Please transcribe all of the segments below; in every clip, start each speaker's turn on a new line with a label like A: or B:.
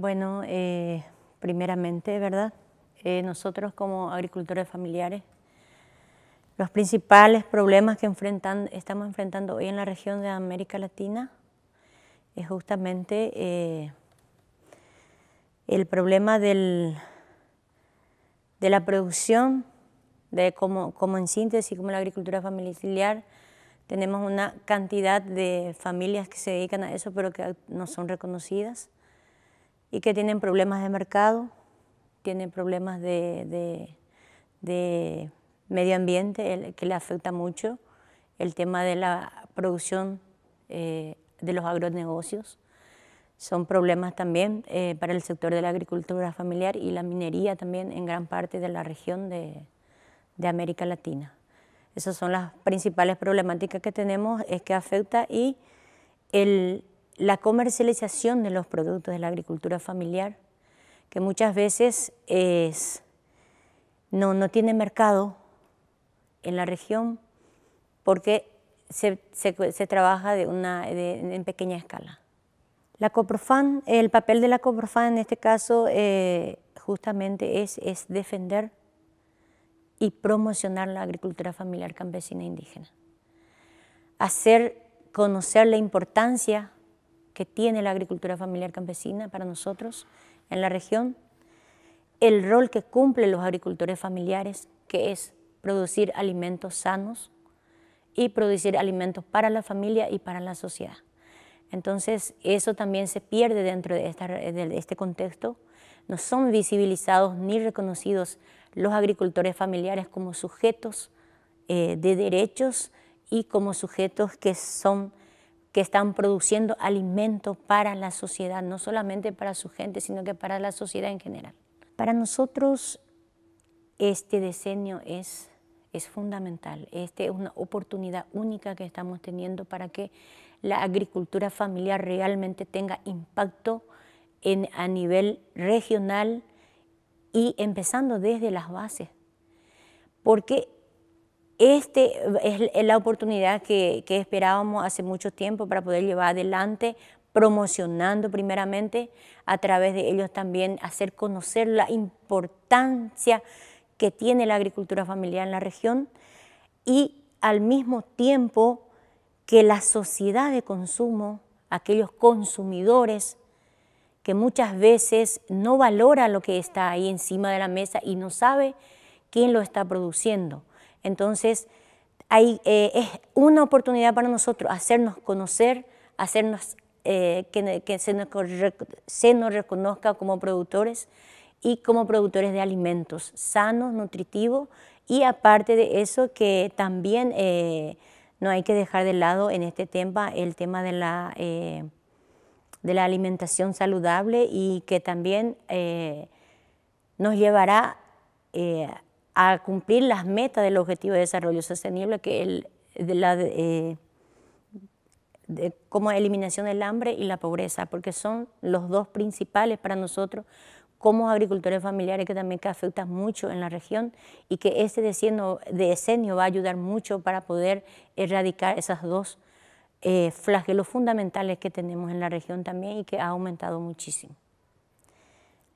A: Bueno, eh, primeramente, ¿verdad? Eh, nosotros como agricultores familiares, los principales problemas que estamos enfrentando hoy en la región de América Latina es justamente eh, el problema de la producción, de como, en síntesis, como la agricultura familiar, tenemos una cantidad de familias que se dedican a eso, pero que no son reconocidas y que tienen problemas de mercado, tienen problemas de, medio ambiente que le afecta mucho, el tema de la producción eh, de los agronegocios, son problemas también eh, para el sector de la agricultura familiar y la minería también en gran parte de la región de, de América Latina. Esas son las principales problemáticas que tenemos, es que afecta y el la comercialización de los productos de la agricultura familiar, que muchas veces es, no, tiene mercado en la región porque se, trabaja de una, en pequeña escala. La coprofan, el papel de la coprofan en este caso eh, justamente es, es defender y promocionar la agricultura familiar campesina e indígena, hacer conocer la importancia que tiene la agricultura familiar campesina para nosotros en la región, el rol que cumplen los agricultores familiares, que es producir alimentos sanos y producir alimentos para la familia y para la sociedad. Entonces, eso también se pierde dentro de, este contexto. No son visibilizados ni reconocidos los agricultores familiares como sujetos eh, de derechos y como sujetos que son que están produciendo alimento para la sociedad, no solamente para su gente, sino que para la sociedad en general. Para nosotros este diseño es, es fundamental, esta es una oportunidad única que estamos teniendo para que la agricultura familiar realmente tenga impacto en, a nivel regional y empezando desde las bases, porque esta es la oportunidad que, que esperábamos hace mucho tiempo para poder llevar adelante promocionando primeramente, a través de ellos también hacer conocer la importancia que tiene la agricultura familiar en la región y al mismo tiempo que la sociedad de consumo, aquellos consumidores que muchas veces no valora lo que está ahí encima de la mesa y no sabe quién lo está produciendo. Entonces, hay, eh, es una oportunidad para nosotros hacernos conocer, hacernos eh, que, se, nos, reconozca como productores y como productores de alimentos sanos, nutritivos y aparte de eso que también eh, no hay que dejar de lado en este tema el tema de la, de la alimentación saludable y que también nos llevará a cumplir las metas del Objetivo de Desarrollo Sostenible, que el, de la eh, de, como eliminación del hambre y la pobreza, porque son los dos principales para nosotros como agricultores familiares que también afectan mucho en la región y que este decenio, decenio va a ayudar mucho para poder erradicar esas dos eh, flagelos fundamentales que tenemos en la región también y que ha aumentado muchísimo.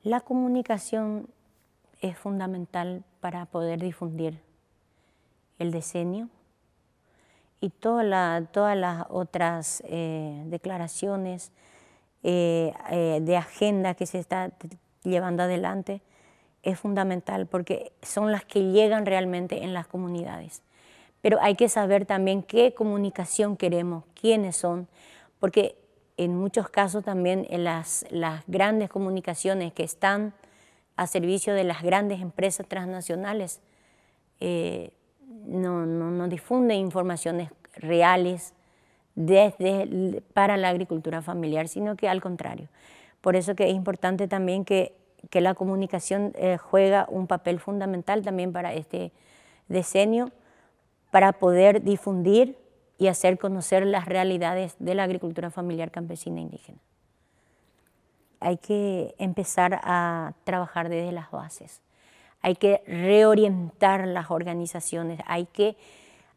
A: La comunicación es fundamental para poder difundir el diseño y toda todas las otras eh, declaraciones eh, eh, de agenda que se está llevando adelante es fundamental porque son las que llegan realmente en las comunidades. Pero hay que saber también qué comunicación queremos, quiénes son, porque en muchos casos también en las, las grandes comunicaciones que están a servicio de las grandes empresas transnacionales. Eh, no, no, difunde informaciones reales para la agricultura familiar, sino que al contrario. Por eso que es importante también que, la comunicación eh, juega un papel fundamental también para este decenio, para poder difundir y hacer conocer las realidades de la agricultura familiar campesina e indígena hay que empezar a trabajar desde las bases, hay que reorientar las organizaciones, hay que,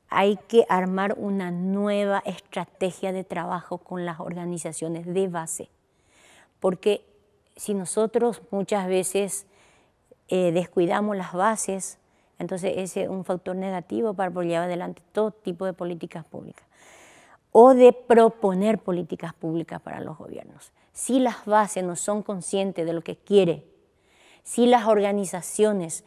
A: hay que armar una nueva estrategia de trabajo con las organizaciones de base, porque si nosotros muchas veces eh, descuidamos las bases, entonces ese es un factor negativo para llevar adelante todo tipo de políticas públicas o de proponer políticas públicas para los gobiernos. Si las bases no son conscientes de lo que quiere, si las organizaciones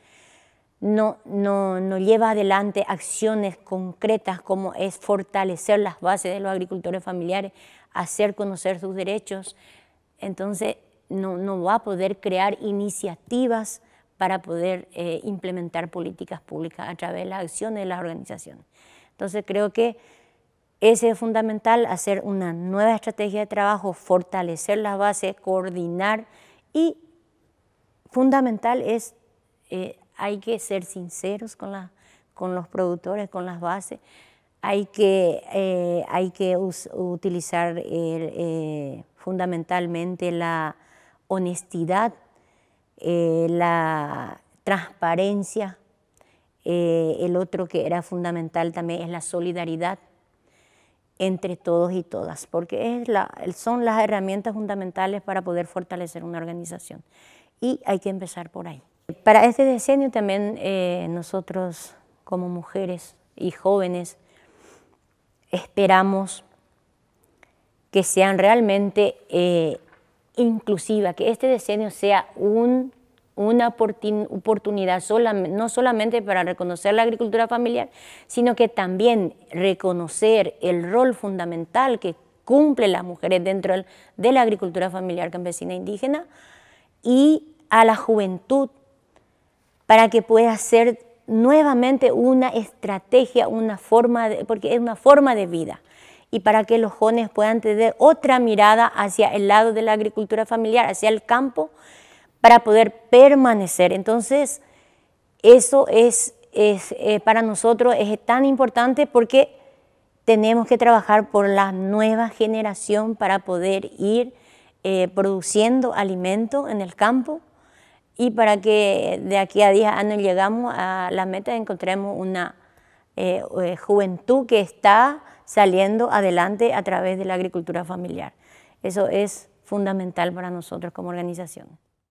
A: no, no, lleva adelante acciones concretas como es fortalecer las bases de los agricultores familiares, hacer conocer sus derechos, entonces no, no va a poder crear iniciativas para poder eh, implementar políticas públicas a través de las acciones de las organizaciones. Entonces creo que es fundamental hacer una nueva estrategia de trabajo, fortalecer las bases, coordinar y fundamental es, eh, hay que ser sinceros con, con los productores, con las bases, hay que, eh, hay que utilizar eh, fundamentalmente la honestidad, la transparencia, el otro que era fundamental también es la solidaridad entre todos y todas, porque es la, son las herramientas fundamentales para poder fortalecer una organización. Y hay que empezar por ahí. Para este decenio también eh, nosotros como mujeres y jóvenes esperamos que sean realmente eh, inclusivas, que este decenio sea un una oportunidad no solamente para reconocer la agricultura familiar, sino que también reconocer el rol fundamental que cumplen las mujeres dentro de la agricultura familiar campesina indígena y a la juventud para que pueda ser nuevamente una estrategia, una forma, porque es una forma de vida y para que los jóvenes puedan tener otra mirada hacia el lado de la agricultura familiar, hacia el campo para poder permanecer. Entonces, eso es, eh, para nosotros es tan importante porque tenemos que trabajar por la nueva generación para poder ir eh, produciendo alimento en el campo y para que de aquí a 10 años llegamos a la meta encontremos una eh, juventud que está saliendo adelante a través de la agricultura familiar. Eso es fundamental para nosotros como organización.